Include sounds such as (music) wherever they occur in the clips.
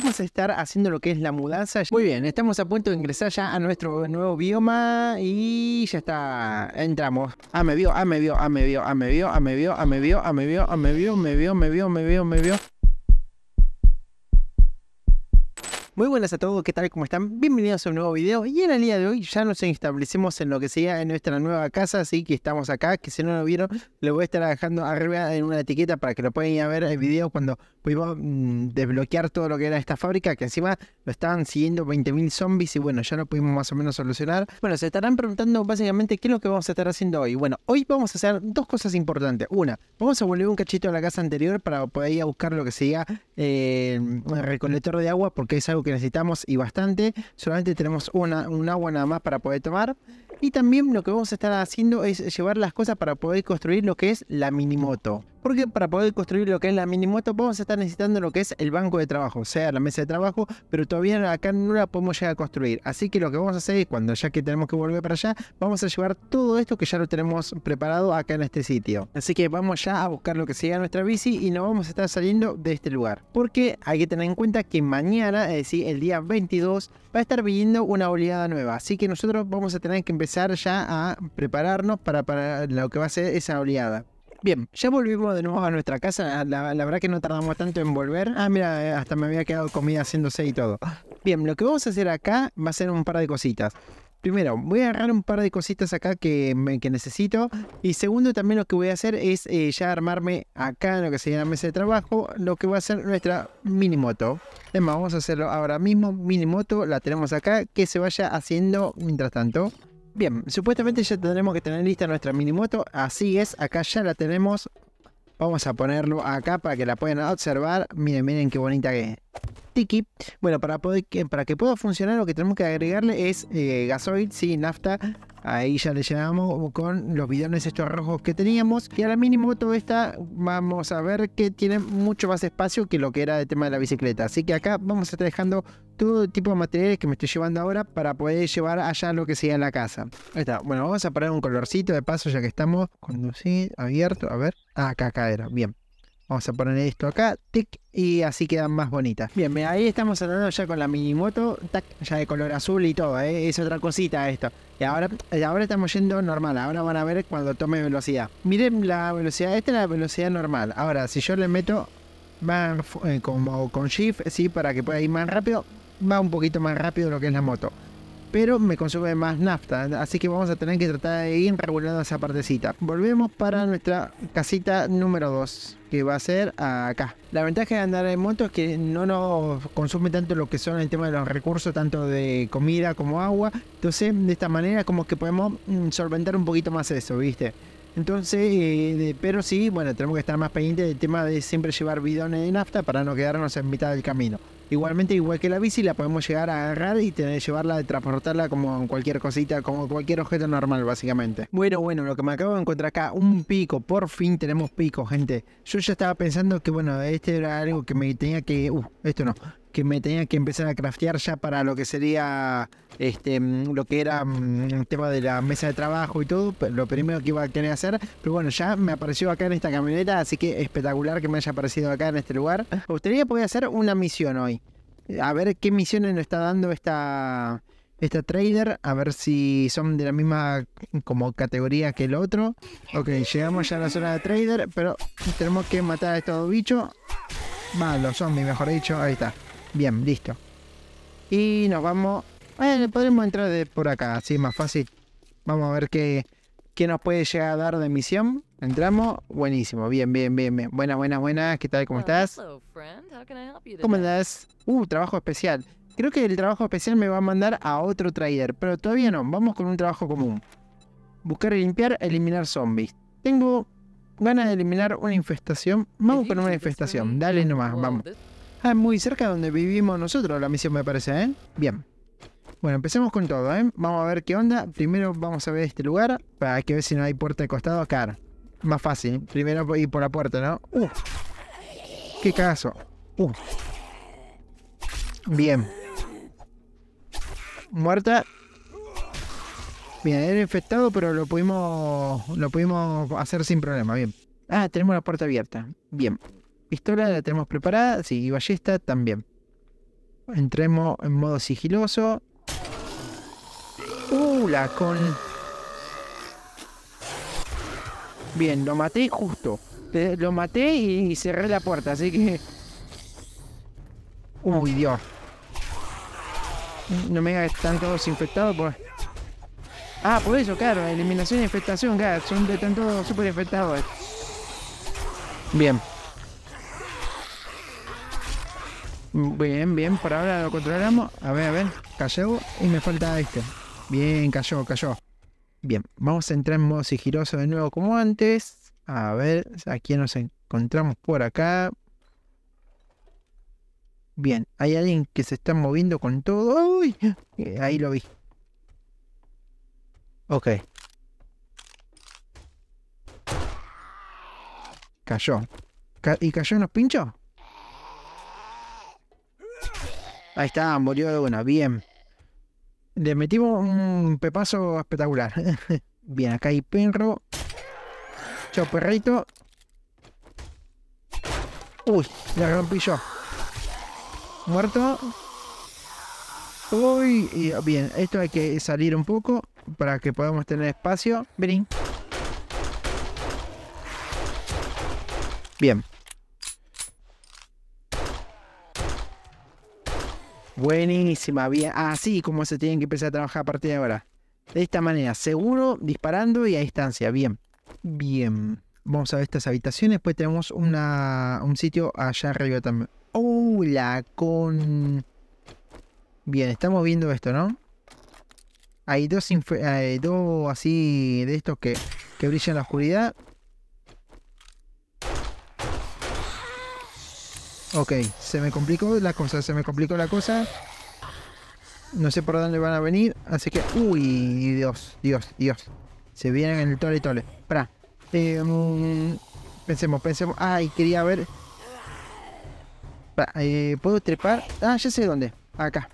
vamos a estar haciendo lo que es la mudanza. Muy bien, estamos a punto de ingresar ya a nuestro nuevo bioma y ya está, entramos. Ah, me vio, ah, me vio, ah, me vio, ah, me vio, ah, me vio, ah, me vio, ah, me vio, me vio, me vio, me vio, me vio, me vio. Muy buenas a todos, ¿qué tal? ¿Cómo están? Bienvenidos a un nuevo video y en el día de hoy ya nos establecemos en lo que sería nuestra nueva casa, así que estamos acá, que si no lo vieron, les voy a estar dejando arriba en una etiqueta para que lo puedan ir a ver el video cuando pudimos mm, desbloquear todo lo que era esta fábrica, que encima lo estaban siguiendo 20.000 zombies y bueno, ya lo pudimos más o menos solucionar. Bueno, se estarán preguntando básicamente qué es lo que vamos a estar haciendo hoy. Bueno, hoy vamos a hacer dos cosas importantes. Una, vamos a volver un cachito a la casa anterior para poder ir a buscar lo que sería un eh, recolector de agua, porque es algo que necesitamos y bastante. Solamente tenemos una, un agua nada más para poder tomar. Y también lo que vamos a estar haciendo es llevar las cosas para poder construir lo que es la mini moto. Porque para poder construir lo que es la mini moto vamos a estar necesitando lo que es el banco de trabajo, o sea, la mesa de trabajo, pero todavía acá no la podemos llegar a construir. Así que lo que vamos a hacer es cuando ya que tenemos que volver para allá, vamos a llevar todo esto que ya lo tenemos preparado acá en este sitio. Así que vamos ya a buscar lo que sea nuestra bici y nos vamos a estar saliendo de este lugar. Porque hay que tener en cuenta que mañana, es decir, el día 22, va a estar viniendo una oleada nueva. Así que nosotros vamos a tener que empezar ya a prepararnos para, para lo que va a ser esa oleada. Bien, ya volvimos de nuevo a nuestra casa. La, verdad que no tardamos tanto en volver. Ah, mira, eh, hasta me había quedado comida haciéndose y todo. Bien, lo que vamos a hacer acá va a ser un par de cositas. Primero, voy a agarrar un par de cositas acá que, necesito. Y segundo, también lo que voy a hacer es eh, ya armarme acá en lo que sería la mesa de trabajo, lo que va a ser nuestra mini moto. más, vamos a hacerlo ahora mismo. mini moto la tenemos acá, que se vaya haciendo mientras tanto. Bien, supuestamente ya tendremos que tener lista nuestra mini moto Así es, acá ya la tenemos. Vamos a ponerlo acá para que la puedan observar. Miren, miren qué bonita que es. Tiki. Bueno, para, para que pueda funcionar lo que tenemos que agregarle es eh, gasoil, sí, nafta Ahí ya le llevamos con los bidones estos rojos que teníamos. Y ahora mínimo todo está. vamos a ver que tiene mucho más espacio que lo que era el tema de la bicicleta. Así que acá vamos a estar dejando todo tipo de materiales que me estoy llevando ahora para poder llevar allá lo que sea en la casa. Ahí está. Bueno, vamos a poner un colorcito de paso ya que estamos. Conducir, abierto, a ver. Ah, acá, acá era. Bien. Vamos a poner esto acá, tic, y así quedan más bonitas. Bien, ahí estamos andando ya con la mini moto, ya de color azul y todo, ¿eh? es otra cosita esto. Y ahora, ahora estamos yendo normal, ahora van a ver cuando tome velocidad. Miren la velocidad, esta es la velocidad normal. Ahora, si yo le meto más, eh, como con shift, sí, para que pueda ir más rápido, va un poquito más rápido lo que es la moto pero me consume más nafta, así que vamos a tener que tratar de ir regulando esa partecita. Volvemos para nuestra casita número 2, que va a ser acá. La ventaja de andar en moto es que no nos consume tanto lo que son el tema de los recursos, tanto de comida como agua, entonces de esta manera como que podemos mm, solventar un poquito más eso, ¿viste? Entonces, eh, pero sí, bueno, tenemos que estar más pendientes del tema de siempre llevar bidones de nafta para no quedarnos en mitad del camino. Igualmente, igual que la bici, la podemos llegar a agarrar y tener, llevarla, transportarla como cualquier cosita, como cualquier objeto normal, básicamente. Bueno, bueno, lo que me acabo de encontrar acá, un pico, por fin tenemos pico, gente. Yo ya estaba pensando que, bueno, este era algo que me tenía que... Uh, esto no, que me tenía que empezar a craftear ya para lo que sería este mm, lo que era mm, el tema de la mesa de trabajo y todo, lo primero que iba a tener que hacer, pero bueno, ya me apareció acá en esta camioneta, así que espectacular que me haya aparecido acá en este lugar. Ah. Me gustaría poder hacer una misión hoy. A ver qué misiones nos está dando esta esta trader, a ver si son de la misma como categoría que el otro. Ok, llegamos ya a la zona de trader, pero tenemos que matar a estos bichos. Malos zombies, mejor dicho, ahí está. Bien, listo. Y nos vamos... Bueno, podremos entrar de por acá, así es más fácil. Vamos a ver qué, nos puede llegar a dar de misión. Entramos. Buenísimo. Bien, bien, bien, bien. buena, buena. buena. ¿Qué tal? ¿Cómo estás? ¿Cómo estás? Uh, trabajo especial. Creo que el trabajo especial me va a mandar a otro trader, pero todavía no. Vamos con un trabajo común. Buscar y limpiar, eliminar zombies. Tengo ganas de eliminar una infestación. Vamos con una infestación. Dale nomás, vamos. Ah, muy cerca de donde vivimos nosotros la misión me parece, ¿eh? Bien. Bueno, empecemos con todo, ¿eh? Vamos a ver qué onda. Primero vamos a ver este lugar para que ver si no hay puerta de costado acá. Más fácil. Primero ir por la puerta, ¿no? ¡Uh! ¡Qué caso. ¡Uh! Bien. Muerta. Bien, era infectado, pero lo pudimos, lo pudimos hacer sin problema. Bien. Ah, tenemos la puerta abierta. Bien. Pistola la tenemos preparada, sí, y ballesta también. Entremos en modo sigiloso. Uh, la con... Bien, lo maté justo. Lo maté y cerré la puerta, así que... Uy, Dios. No me digas que están todos infectados pues. por... Ah, por eso, claro, eliminación e infectación, claro, son de tanto súper infectados. Bien. Bien, bien, por ahora lo controlamos. A ver, a ver, cayó y me falta este. Bien, cayó, cayó. Bien, vamos a entrar en modo sigiloso de nuevo como antes. A ver, aquí nos encontramos por acá. Bien, hay alguien que se está moviendo con todo. ¡Uy! Eh, ahí lo vi. Ok. Cayó. ¿Y cayó en los pinchos? Ahí está, de una, bien. Le metimos un pepazo espectacular. (laughs) bien, acá hay Penro. Choperrito. perrito. Uy, la rompí yo. Muerto. Uy, bien, esto hay que salir un poco para que podamos tener espacio. Bien Bien. Buenísima, bien. Así ah, como se tienen que empezar a trabajar a partir de ahora. De esta manera, seguro, disparando y a distancia. Bien. Bien. Vamos a ver estas habitaciones. pues tenemos una, un sitio allá arriba también. Hola, ¡Oh, con... Bien, estamos viendo esto, ¿no? Hay dos, así de estos que, que brillan en la oscuridad. Ok, se me complicó la cosa, se me complicó la cosa. No sé por dónde van a venir, así que... Uy, Dios, Dios, Dios. Se vienen en el tole tole. Para. Em, pensemos, pensemos. Ay, quería ver... Eh, ¿Puedo trepar? Ah, ya sé dónde. Acá.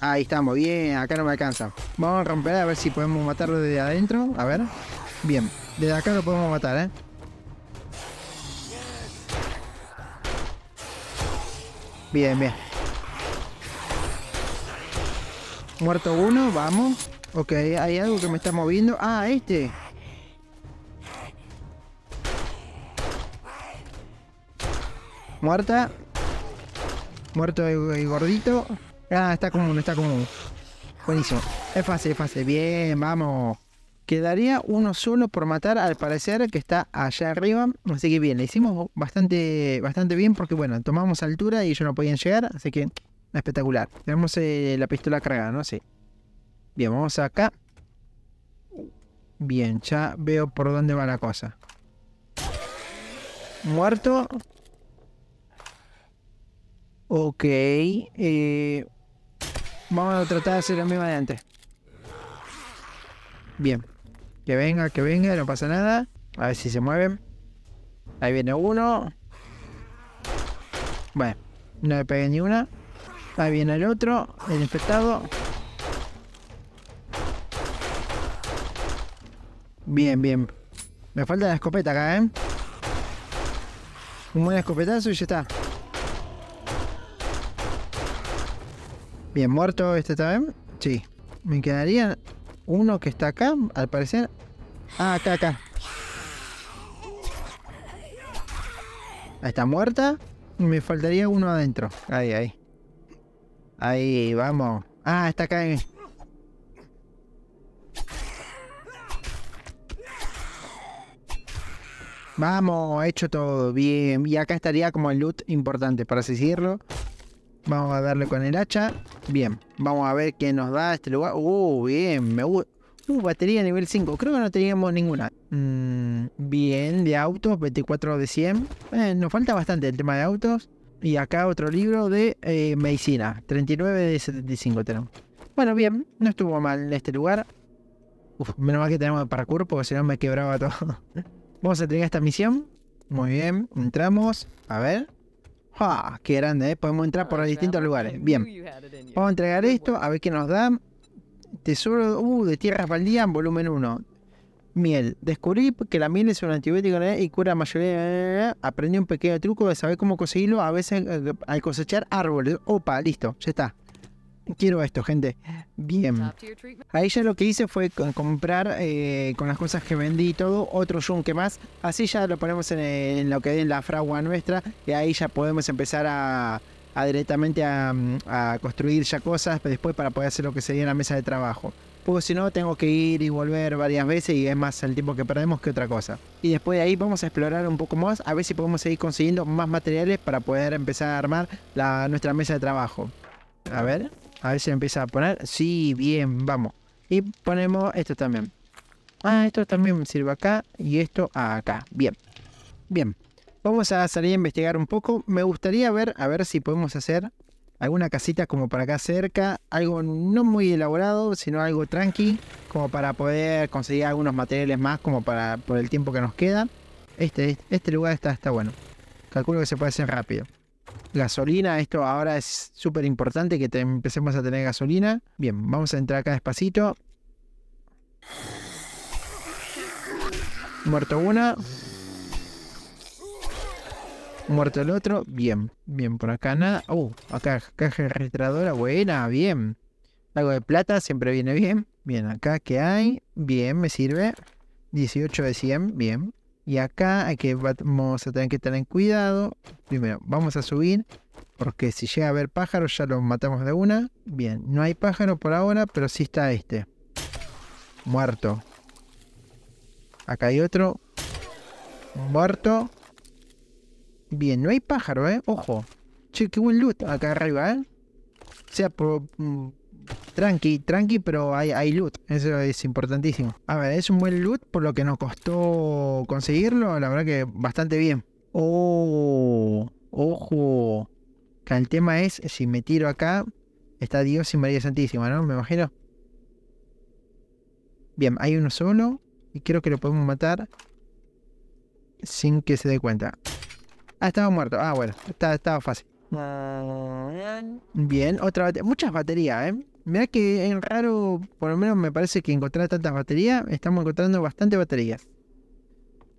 Ahí estamos, bien, acá no me alcanza. Vamos a romper a ver si podemos matarlo desde adentro. A ver. Bien, desde acá lo podemos matar, ¿eh? Bien, bien. Muerto uno, vamos. Ok, hay algo que me está moviendo. Ah, este. Muerta. Muerto el, gordito. Ah, está común, está común. Buenísimo. Es fácil, es fácil. Bien, vamos. Quedaría uno solo por matar al parecer que está allá arriba. Así que bien, le hicimos bastante, bastante bien porque bueno, tomamos altura y ellos no podían llegar. Así que espectacular. Tenemos eh, la pistola cargada, ¿no? Sí. Bien, vamos acá. Bien, ya veo por dónde va la cosa. Muerto. Ok. Eh, vamos a tratar de hacer lo mismo de antes. Bien. Que venga, que venga, no pasa nada. A ver si se mueven. Ahí viene uno. Bueno, no le pegué ni una. Ahí viene el otro, el infectado. Bien, bien. Me falta la escopeta acá, ¿eh? Un buen escopetazo y ya está. Bien, muerto este también. Sí. Me quedaría uno que está acá, al parecer. Ah, acá, acá. Está muerta. Me faltaría uno adentro. Ahí, ahí. Ahí, vamos. Ah, está acá. Vamos, hecho todo bien. Y acá estaría como el loot importante, para así decirlo. Vamos a darle con el hacha. Bien, vamos a ver qué nos da este lugar. Uh, bien, me gusta. Uh, batería nivel 5. Creo que no teníamos ninguna. Mm, bien, de autos, 24 de 100. Eh, nos falta bastante el tema de autos. Y acá otro libro de eh, medicina. 39 de 75 tenemos. Bueno, bien, no estuvo mal este lugar. Uf, menos mal que tenemos el parkour porque si no me quebraba todo. (laughs) Vamos a entregar esta misión. Muy bien, entramos. A ver. ¡Ah! ¡Qué grande! ¿eh? Podemos entrar ah, por distintos lugares. Bien. Vamos a entregar esto, a ver qué nos da. Tesoro uh, de tierras baldías, volumen 1. Miel. Descubrí que la miel es un antibiótico ¿eh? y cura la mayoría. ¿eh? Aprendí un pequeño truco de saber cómo conseguirlo a veces eh, al cosechar árboles. Opa, listo, ya está. Quiero esto, gente. Bien. Ahí ya lo que hice fue comprar eh, con las cosas que vendí y todo otro yunque más. Así ya lo ponemos en, lo que es la fragua nuestra. Y ahí ya podemos empezar a, directamente a, construir ya cosas después para poder hacer lo que sería la mesa de trabajo. Porque si no, tengo que ir y volver varias veces y es más el tiempo que perdemos que otra cosa. Y después de ahí vamos a explorar un poco más, a ver si podemos seguir consiguiendo más materiales para poder empezar a armar la, nuestra mesa de trabajo. A ver. A ver si empieza a poner. Sí, bien, vamos. Y ponemos esto también. Ah, esto también sirve acá y esto acá. Bien. Bien. Vamos a salir a investigar un poco. Me gustaría ver, a ver si podemos hacer alguna casita como para acá cerca. Algo no muy elaborado, sino algo tranqui. Como para poder conseguir algunos materiales más, como para por el tiempo que nos queda. Este, este, este lugar está, está bueno. Calculo que se puede hacer rápido gasolina, esto ahora es súper importante que empecemos a tener gasolina. Bien, vamos a entrar acá despacito. Muerto una. Muerto el otro. Bien, bien, por acá nada. Oh, uh, acá caja registradora. Buena, bien. Algo de plata, siempre viene bien. Bien, acá que hay. Bien, me sirve. 18 de 100, bien. Y acá hay que, vamos a tener que tener cuidado. Primero, vamos a subir. Porque si llega a haber pájaros, ya los matamos de una. Bien, no hay pájaro por ahora, pero sí está este. Muerto. Acá hay otro. Muerto. Bien, no hay pájaro, ¿eh? Ojo. Che, qué buen loot acá arriba, ¿eh? O sea, por, mm, tranqui, tranqui, pero hay, loot. Eso es importantísimo. A ver, es un buen loot, por lo que nos costó conseguirlo, la verdad que bastante bien. Oh, ojo. Que el tema es, si me tiro acá, está Dios y María Santísima, ¿no? Me imagino. Bien, hay uno solo. Y creo que lo podemos matar sin que se dé cuenta. Ah, estaba muerto. Ah, bueno, estaba, estaba fácil. Ah, bien, otra batería. Muchas baterías, ¿eh? me que es raro, por lo menos me parece que encontrar tantas baterías, estamos encontrando bastante baterías.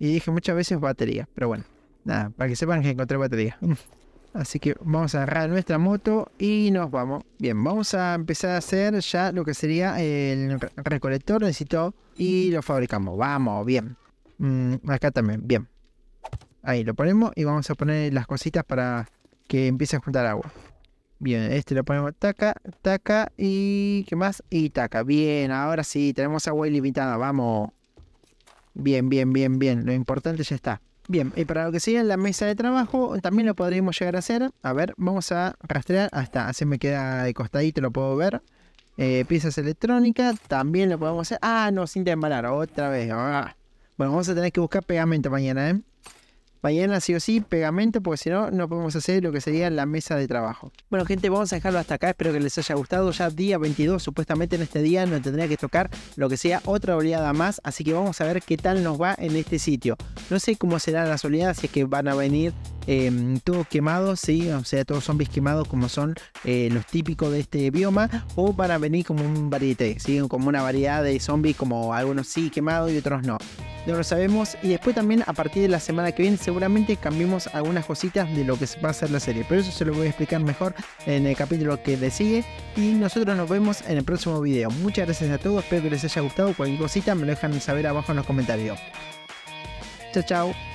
Y dije muchas veces baterías, pero bueno, nada, para que sepan que encontré baterías. (laughs) Así que vamos a agarrar nuestra moto y nos vamos. Bien, vamos a empezar a hacer ya lo que sería el recolector, necesito, y lo fabricamos. Vamos, bien. Mm, acá también, bien. Ahí lo ponemos y vamos a poner las cositas para que empiece a juntar agua. Bien, este lo ponemos taca, taca y ¿qué más? Y taca. Bien, ahora sí, tenemos agua ilimitada, vamos. Bien, bien, bien, bien. Lo importante ya está. Bien, y para lo que sigue en la mesa de trabajo, también lo podríamos llegar a hacer. A ver, vamos a rastrear. Hasta así me queda de costadito, lo puedo ver. Eh, piezas electrónicas, también lo podemos hacer. Ah, no, sin desmalar, otra vez. Ah. Bueno, vamos a tener que buscar pegamento mañana, ¿eh? Mañana sí o sí, pegamento, porque si no, no podemos hacer lo que sería la mesa de trabajo. Bueno, gente, vamos a dejarlo hasta acá. Espero que les haya gustado. Ya día 22, supuestamente en este día nos tendría que tocar lo que sea otra oleada más. Así que vamos a ver qué tal nos va en este sitio. No sé cómo serán las oleadas, si es que van a venir em, todos quemados, ¿sí? o sea, todos zombies quemados como son eh, los típicos de este bioma, o van a venir como un varieté, como una variedad de zombies, como algunos sí quemados y otros no no lo sabemos. Y después también a partir de la semana que viene seguramente cambiemos algunas cositas de lo que va a ser la serie. Pero eso se lo voy a explicar mejor en el capítulo que le sigue. Y nosotros nos vemos en el próximo video. Muchas gracias a todos, espero que les haya gustado. Cualquier cosita me lo dejan saber abajo en los comentarios. Chao, chao.